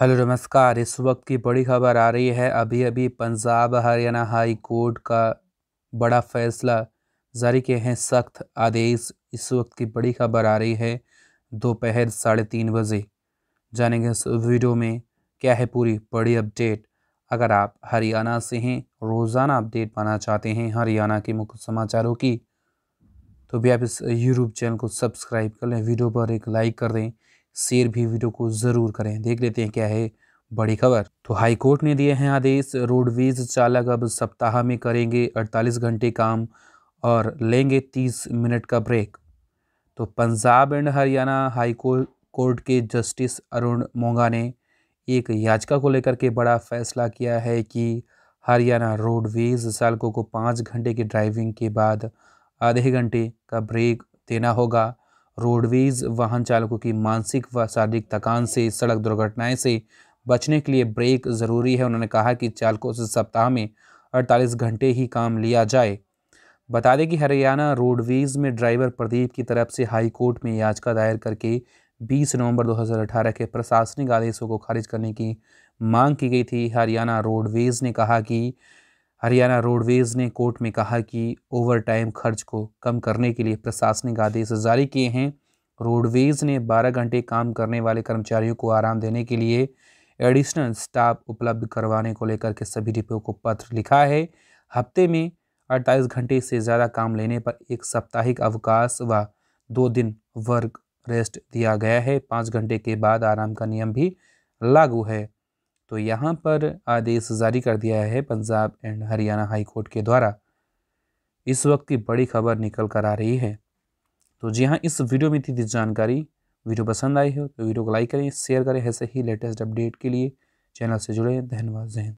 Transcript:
hello नमस्कार इस वक्त की बड़ी खबर आ रही है अभी अभी पंजाब हरियाणा हाई कोर्ट का बड़ा फैसला जारी किए हैं सख्त आदेश इस वक्त की बड़ी खबर आ रही है दोपहर साढ़े तीन बजे जानेंगे इस वीडियो में क्या है पूरी बड़ी अपडेट अगर आप हरियाणा से हैं रोज़ाना अपडेट पाना चाहते हैं हरियाणा के मुख्य समाचारों की तो भी आप इस यूट्यूब चैनल को सब्सक्राइब कर लें वीडियो पर एक लाइक कर दें शेयर भी वीडियो को ज़रूर करें देख लेते हैं क्या है बड़ी खबर तो हाई कोर्ट ने दिए हैं आदेश रोडवेज चालक अब सप्ताह में करेंगे 48 घंटे काम और लेंगे 30 मिनट का ब्रेक तो Punjab and Haryana high court के जस्टिस अरुण मोंगा ने एक याचिका को लेकर के बड़ा फैसला किया है कि हरियाणा रोडवेज चालकों को पाँच घंटे की ड्राइविंग के बाद आधे घंटे का ब्रेक देना होगा रोडवेज वाहन चालकों की मानसिक व शारीरिक थकान से सड़क दुर्घटनाएं से बचने के लिए ब्रेक ज़रूरी है उन्होंने कहा कि चालकों से सप्ताह में 48 घंटे ही काम लिया जाए बता दें कि हरियाणा रोडवेज में ड्राइवर प्रदीप की तरफ से हाई कोर्ट में याचिका दायर करके 20 नवंबर 2018 के प्रशासनिक आदेशों को खारिज करने की मांग की गई थी हरियाणा रोडवेज ने कहा कि हरियाणा रोडवेज़ ने कोर्ट में कहा कि ओवर टाइम खर्च को कम करने के लिए प्रशासनिक आदेश जारी किए हैं रोडवेज़ ने 12 घंटे काम करने वाले कर्मचारियों को आराम देने के लिए एडिशनल स्टाफ उपलब्ध करवाने को लेकर के सभी डिपो को पत्र लिखा है हफ्ते में अड़तालीस घंटे से ज़्यादा काम लेने पर एक साप्ताहिक अवकाश व दो दिन वर्क रेस्ट दिया गया है पाँच घंटे के बाद आराम का नियम भी लागू है तो यहाँ पर आदेश जारी कर दिया है Punjab and Haryana high court के द्वारा इस वक्त की बड़ी खबर निकल कर आ रही है तो जी हाँ इस वीडियो में थी जानकारी वीडियो पसंद आई हो तो वीडियो को लाइक करें शेयर करें ऐसे ही लेटेस्ट अपडेट के लिए चैनल से जुड़े धन्यवाद जहन